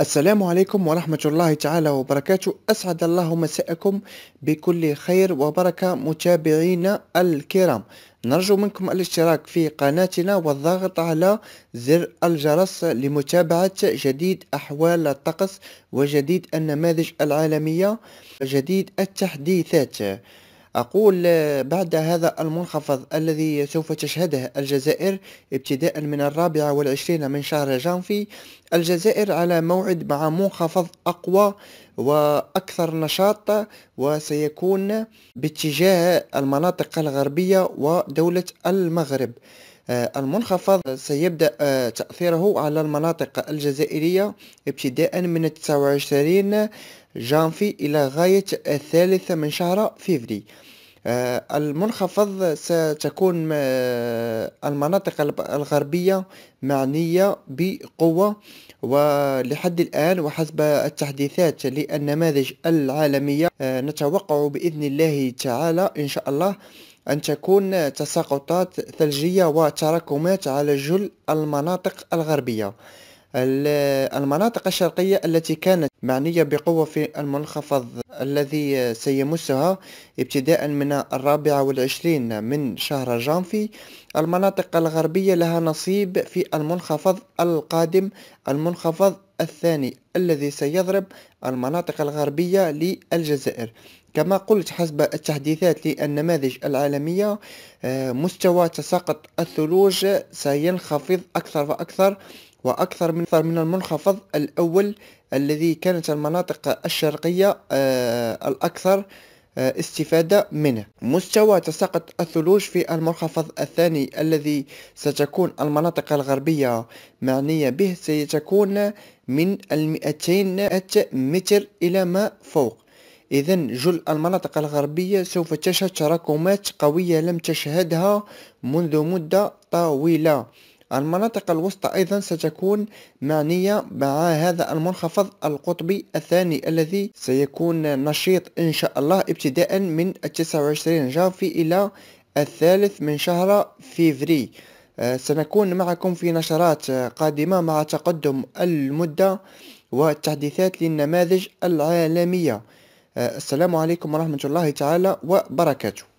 السلام عليكم ورحمة الله تعالى وبركاته أسعد الله مساءكم بكل خير وبركة متابعينا الكرام نرجو منكم الاشتراك في قناتنا والضغط على زر الجرس لمتابعة جديد أحوال الطقس وجديد النماذج العالمية وجديد التحديثات أقول آه، بعد هذا المنخفض الذي سوف تشهده الجزائر ابتداء من الرابعة والعشرين من شهر جانفي الجزائر على موعد مع منخفض أقوى وأكثر نشاط وسيكون باتجاه المناطق الغربية ودولة المغرب آه، المنخفض سيبدأ آه، تأثيره على المناطق الجزائرية ابتداء من 29 جانفي إلى غاية الثالث من شهر فيفري آه، المنخفض ستكون المناطق الغربية معنية بقوة ولحد الآن وحسب التحديثات للنماذج العالمية نتوقع بإذن الله تعالى إن شاء الله أن تكون تساقطات ثلجية وتراكمات على جل المناطق الغربية المناطق الشرقية التي كانت معنية بقوة في المنخفض الذي سيمسها ابتداء من الرابع والعشرين من شهر جانفي المناطق الغربية لها نصيب في المنخفض القادم المنخفض الثاني الذي سيضرب المناطق الغربية للجزائر كما قلت حسب التحديثات للنماذج العالمية آه، مستوى تساقط الثلوج سينخفض أكثر فأكثر وأكثر من أكثر من المنخفض الأول الذي كانت المناطق الشرقية آه، الأكثر آه، استفادة منه مستوى تساقط الثلوج في المنخفض الثاني الذي ستكون المناطق الغربية معنية به سيتكون من المئتين متر إلى ما فوق إذا جل المناطق الغربية سوف تشهد تراكمات قوية لم تشهدها منذ مدة طويلة المناطق الوسطى أيضا ستكون معنية مع هذا المنخفض القطبي الثاني الذي سيكون نشيط إن شاء الله ابتداء من 29 جانفي إلى الثالث من شهر فيفري آه، سنكون معكم في نشرات آه، قادمة مع تقدم المدة والتحديثات للنماذج العالمية آه، السلام عليكم ورحمة الله تعالى وبركاته